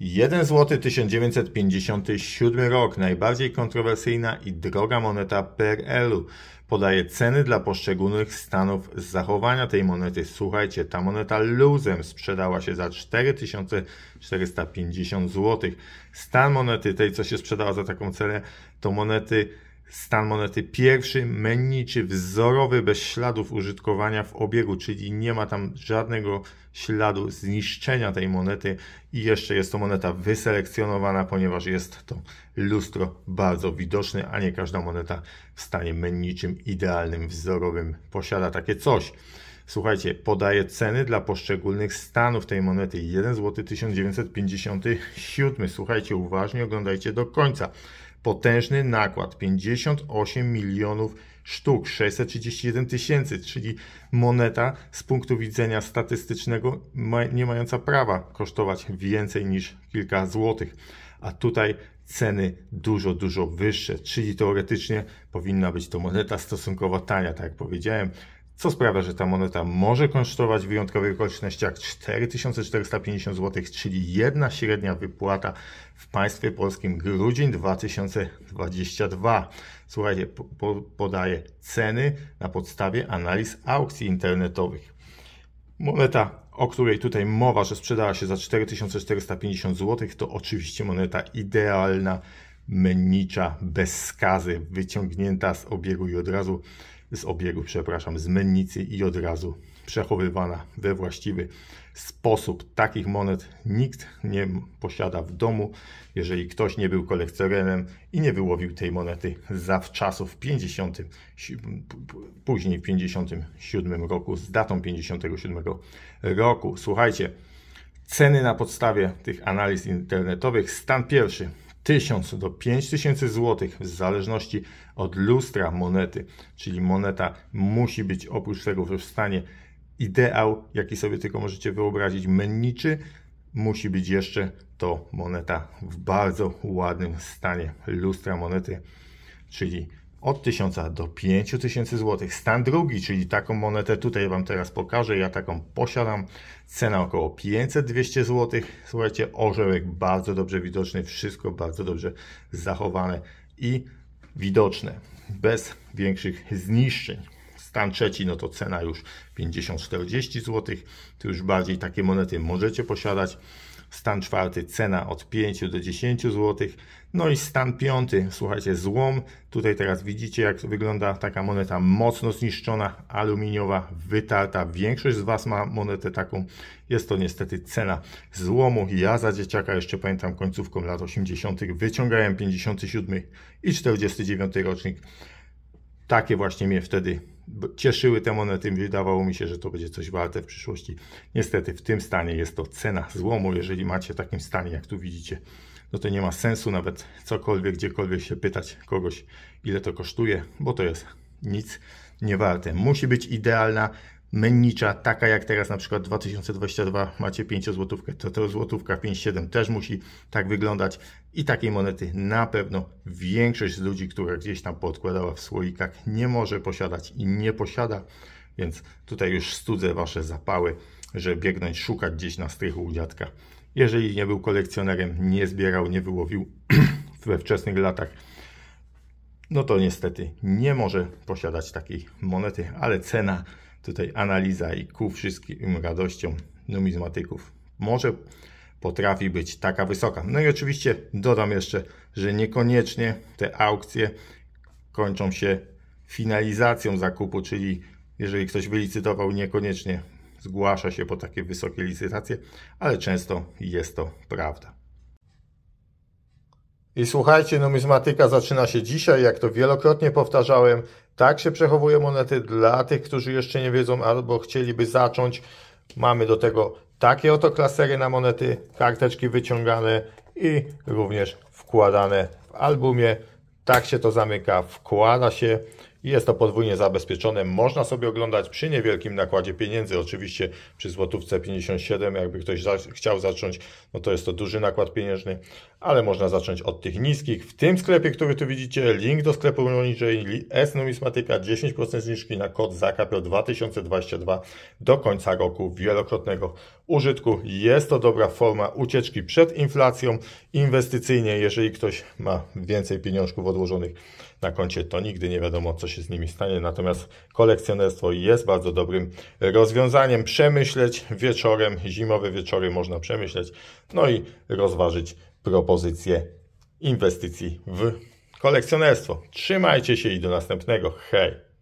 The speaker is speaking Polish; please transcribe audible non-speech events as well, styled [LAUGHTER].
1 zł 1957 rok, najbardziej kontrowersyjna i droga moneta PRL-u. Podaje ceny dla poszczególnych stanów z zachowania tej monety. Słuchajcie, ta moneta luzem sprzedała się za 4450 zł. Stan monety tej, co się sprzedała za taką cenę, to monety Stan monety pierwszy, menniczy, wzorowy, bez śladów użytkowania w obiegu, czyli nie ma tam żadnego śladu zniszczenia tej monety i jeszcze jest to moneta wyselekcjonowana, ponieważ jest to lustro bardzo widoczne, a nie każda moneta w stanie menniczym, idealnym, wzorowym posiada takie coś. Słuchajcie, podaje ceny dla poszczególnych stanów tej monety. 1 zł 1957. Słuchajcie uważnie, oglądajcie do końca potężny nakład 58 milionów sztuk, 631 tysięcy, czyli moneta z punktu widzenia statystycznego nie mająca prawa kosztować więcej niż kilka złotych. A tutaj ceny dużo, dużo wyższe, czyli teoretycznie powinna być to moneta stosunkowo tania, tak jak powiedziałem, co sprawia, że ta moneta może kosztować w wyjątkowych okolicznościach 4450 zł, czyli jedna średnia wypłata w państwie polskim grudzień 2022. Słuchajcie, po, ceny na podstawie analiz aukcji internetowych. Moneta, o której tutaj mowa, że sprzedała się za 4450 zł, to oczywiście moneta idealna, mennicza, bez skazy, wyciągnięta z obiegu i od razu z obiegu, przepraszam, z mennicy i od razu przechowywana we właściwy sposób. Takich monet nikt nie posiada w domu. Jeżeli ktoś nie był kolekcjonerem i nie wyłowił tej monety zawczasu w 50, później w 57 roku, z datą 57 roku. Słuchajcie, ceny na podstawie tych analiz internetowych, stan pierwszy 1000 do 5000 zł w zależności od lustra monety, czyli moneta musi być oprócz tego w stanie ideał, jaki sobie tylko możecie wyobrazić, menniczy, musi być jeszcze to moneta w bardzo ładnym stanie lustra monety, czyli od 1000 do 5000 zł. Stan drugi, czyli taką monetę tutaj Wam teraz pokażę, ja taką posiadam. Cena około 500-200 zł. Słuchajcie, orzełek bardzo dobrze widoczny, wszystko bardzo dobrze zachowane i widoczne, bez większych zniszczeń. Stan trzeci, no to cena już 50-40 zł. To już bardziej takie monety możecie posiadać stan czwarty cena od 5 do 10 zł, no i stan piąty, słuchajcie, złom, tutaj teraz widzicie jak wygląda taka moneta mocno zniszczona, aluminiowa, wytarta, większość z Was ma monetę taką, jest to niestety cena złomu, ja za dzieciaka jeszcze pamiętam końcówką lat 80. wyciągałem 57 i 49 rocznik, takie właśnie mnie wtedy cieszyły te monety. Wydawało mi się, że to będzie coś warte w przyszłości. Niestety w tym stanie jest to cena złomu. Jeżeli macie w takim stanie, jak tu widzicie, no to nie ma sensu nawet cokolwiek, gdziekolwiek się pytać kogoś, ile to kosztuje, bo to jest nic nie warte. Musi być idealna mennicza, taka jak teraz na przykład 2022 macie 5 złotówkę, to to złotówka 5,7 też musi tak wyglądać i takiej monety na pewno większość z ludzi, która gdzieś tam podkładała w słoikach nie może posiadać i nie posiada, więc tutaj już studzę Wasze zapały, że biegnąć szukać gdzieś na strychu u dziadka. Jeżeli nie był kolekcjonerem, nie zbierał, nie wyłowił [CLEARS THROAT] we wczesnych latach, no to niestety nie może posiadać takiej monety, ale cena tutaj analiza i ku wszystkim radościom numizmatyków może potrafi być taka wysoka. No i oczywiście dodam jeszcze, że niekoniecznie te aukcje kończą się finalizacją zakupu, czyli jeżeli ktoś wylicytował, niekoniecznie zgłasza się po takie wysokie licytacje, ale często jest to prawda. I słuchajcie, numizmatyka zaczyna się dzisiaj, jak to wielokrotnie powtarzałem. Tak się przechowuje monety dla tych, którzy jeszcze nie wiedzą albo chcieliby zacząć. Mamy do tego takie oto klasery na monety, karteczki wyciągane i również wkładane w albumie. Tak się to zamyka, wkłada się. Jest to podwójnie zabezpieczone. Można sobie oglądać przy niewielkim nakładzie pieniędzy. Oczywiście przy złotówce 57, jakby ktoś za chciał zacząć, no to jest to duży nakład pieniężny, ale można zacząć od tych niskich. W tym sklepie, który tu widzicie, link do sklepu poniżej S Numismatyka 10% zniżki na kod zakapio 2022 do końca roku wielokrotnego użytku. Jest to dobra forma ucieczki przed inflacją inwestycyjnie. Jeżeli ktoś ma więcej pieniążków odłożonych na koncie, to nigdy nie wiadomo, co się się z nimi stanie. Natomiast kolekcjonerstwo jest bardzo dobrym rozwiązaniem. Przemyśleć wieczorem, zimowe wieczory można przemyśleć, no i rozważyć propozycję inwestycji w kolekcjonerstwo. Trzymajcie się i do następnego. Hej!